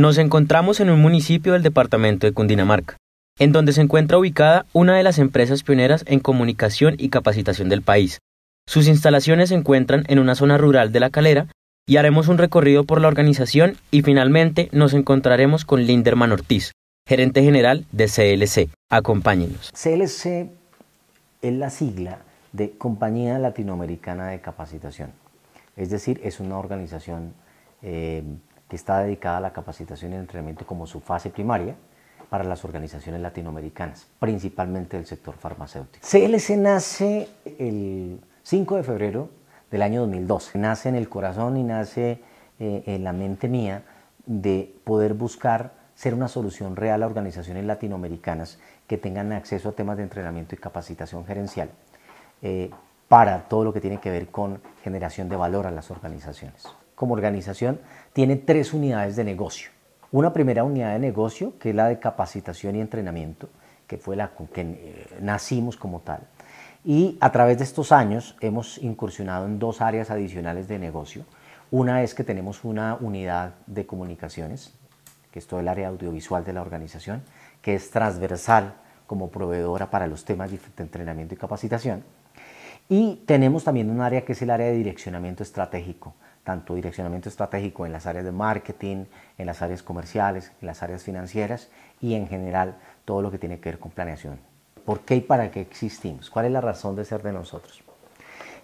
Nos encontramos en un municipio del departamento de Cundinamarca, en donde se encuentra ubicada una de las empresas pioneras en comunicación y capacitación del país. Sus instalaciones se encuentran en una zona rural de La Calera y haremos un recorrido por la organización y finalmente nos encontraremos con Linderman Ortiz, gerente general de CLC. Acompáñenos. CLC es la sigla de Compañía Latinoamericana de Capacitación. Es decir, es una organización eh, que está dedicada a la capacitación y el entrenamiento como su fase primaria para las organizaciones latinoamericanas, principalmente del sector farmacéutico. CLC nace el 5 de febrero del año 2012. Nace en el corazón y nace eh, en la mente mía de poder buscar ser una solución real a organizaciones latinoamericanas que tengan acceso a temas de entrenamiento y capacitación gerencial eh, para todo lo que tiene que ver con generación de valor a las organizaciones como organización tiene tres unidades de negocio. Una primera unidad de negocio, que es la de capacitación y entrenamiento, que fue la con que eh, nacimos como tal. Y a través de estos años hemos incursionado en dos áreas adicionales de negocio. Una es que tenemos una unidad de comunicaciones, que es todo el área audiovisual de la organización, que es transversal como proveedora para los temas de entrenamiento y capacitación. Y tenemos también un área que es el área de direccionamiento estratégico, tanto direccionamiento estratégico en las áreas de marketing, en las áreas comerciales, en las áreas financieras y en general todo lo que tiene que ver con planeación. ¿Por qué y para qué existimos? ¿Cuál es la razón de ser de nosotros?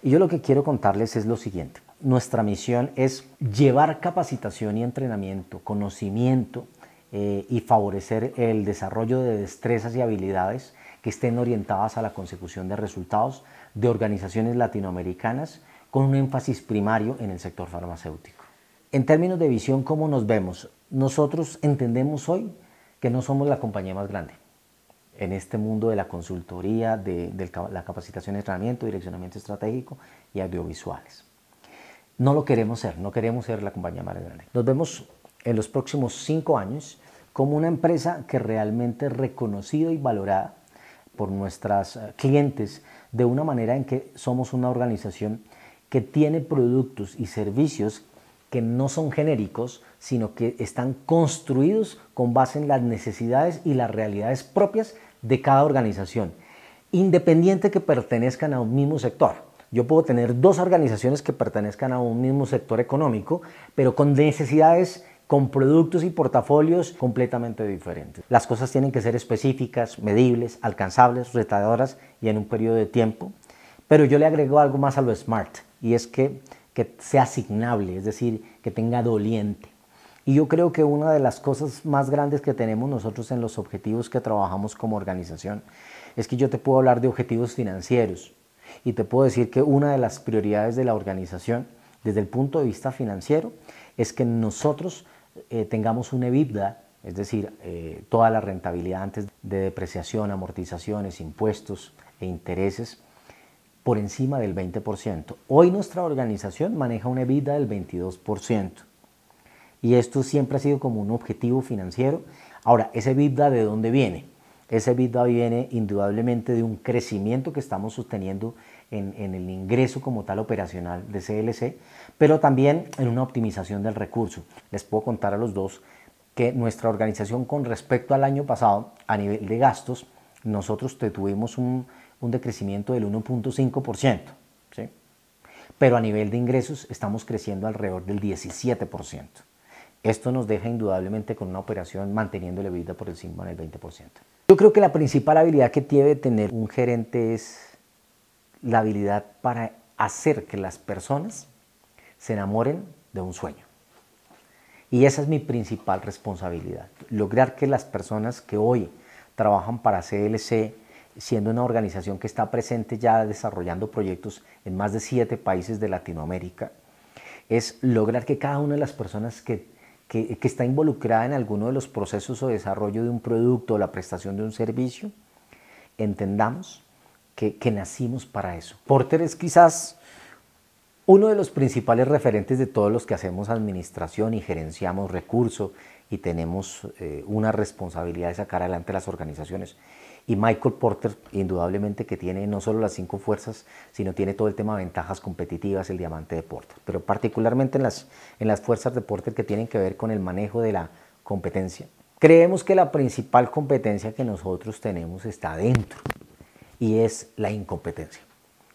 Y yo lo que quiero contarles es lo siguiente. Nuestra misión es llevar capacitación y entrenamiento, conocimiento eh, y favorecer el desarrollo de destrezas y habilidades que estén orientadas a la consecución de resultados de organizaciones latinoamericanas con un énfasis primario en el sector farmacéutico. En términos de visión, ¿cómo nos vemos? Nosotros entendemos hoy que no somos la compañía más grande en este mundo de la consultoría, de, la capacitación, entrenamiento, direccionamiento estratégico y audiovisuales. No lo queremos ser, no queremos ser la compañía más grande. Nos vemos en los próximos cinco años como una empresa que realmente es reconocida y valorada por nuestras eh, clientes de una manera en que somos una organización que tiene productos y servicios que no son genéricos, sino que están construidos con base en las necesidades y las realidades propias de cada organización, independiente que pertenezcan a un mismo sector. Yo puedo tener dos organizaciones que pertenezcan a un mismo sector económico, pero con necesidades, con productos y portafolios completamente diferentes. Las cosas tienen que ser específicas, medibles, alcanzables, retadoras y en un periodo de tiempo. Pero yo le agrego algo más a lo smart y es que, sea asignable, es decir, que tenga doliente. Y yo creo que una de las cosas más grandes que tenemos nosotros en los objetivos que trabajamos como organización es que yo te puedo hablar de objetivos financieros y te puedo decir que una de las prioridades de la organización desde el punto de vista financiero es que nosotros eh, tengamos una EBITDA, es decir, eh, toda la rentabilidad antes de depreciación, amortizaciones, impuestos e intereses por encima del 20%. Hoy nuestra organización maneja una EBITDA del 22%. Y esto siempre ha sido como un objetivo financiero. Ahora, ¿ese EBITDA de dónde viene? Ese EBITDA viene indudablemente de un crecimiento que estamos sosteniendo en, en, el ingreso como tal operacional de CLC, pero también en una optimización del recurso. Les puedo contar a los dos que nuestra organización con respecto al año pasado, a nivel de gastos, nosotros tuvimos un, un decrecimiento del 1.5%, ¿sí? pero a nivel de ingresos estamos creciendo alrededor del 17%. Esto nos deja indudablemente con una operación manteniendo la vida por encima del 20%. Yo creo que la principal habilidad que debe tener un gerente es la habilidad para hacer que las personas se enamoren de un sueño. Y esa es mi principal responsabilidad, lograr que las personas que hoy trabajan para CLC siendo una organización que está presente ya desarrollando proyectos en más de siete países de Latinoamérica, es lograr que cada una de las personas que, está involucrada en alguno de los procesos o desarrollo de un producto o la prestación de un servicio, entendamos que, nacimos para eso. Porter es quizás uno de los principales referentes de todos los que hacemos administración y gerenciamos recursos y tenemos eh, una responsabilidad de sacar adelante las organizaciones. Y Michael Porter, indudablemente, que tiene no solo las cinco fuerzas, sino tiene todo el tema de ventajas competitivas, el diamante de Porter. Pero particularmente en las, en las fuerzas de Porter que tienen que ver con el manejo de la competencia. Creemos que la principal competencia que nosotros tenemos está dentro y es la incompetencia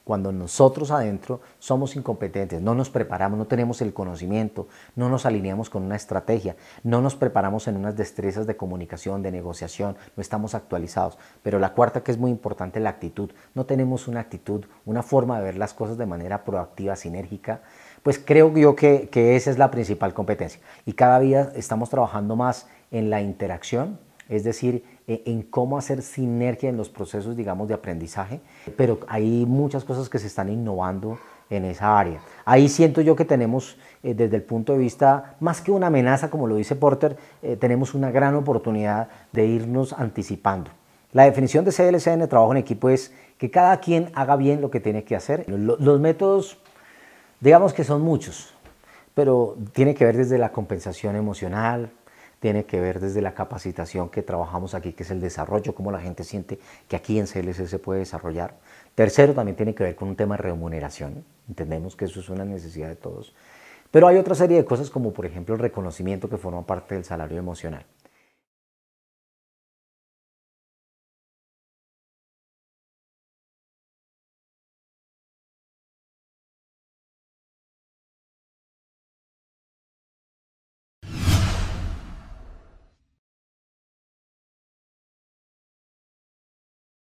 cuando nosotros adentro somos incompetentes, no nos preparamos, no tenemos el conocimiento, no nos alineamos con una estrategia, no nos preparamos en unas destrezas de comunicación, de negociación, no estamos actualizados. Pero la cuarta que es muy importante, la actitud. No tenemos una actitud, una forma de ver las cosas de manera proactiva, sinérgica. Pues creo yo que, que esa es la principal competencia. Y cada día estamos trabajando más en la interacción, es decir, eh, en cómo hacer sinergia en los procesos, digamos, de aprendizaje, pero hay muchas cosas que se están innovando en esa área. Ahí siento yo que tenemos, eh, desde el punto de vista, más que una amenaza, como lo dice Porter, eh, tenemos una gran oportunidad de irnos anticipando. La definición de CLCN, trabajo en equipo, es que cada quien haga bien lo que tiene que hacer. los métodos, digamos que son muchos, pero tiene que ver desde la compensación emocional, tiene que ver desde la capacitación que trabajamos aquí, que es el desarrollo, cómo la gente siente que aquí en CLC se puede desarrollar. Tercero, también tiene que ver con un tema de remuneración. Entendemos que eso es una necesidad de todos. Pero hay otra serie de cosas como por ejemplo el reconocimiento que forma parte del salario emocional.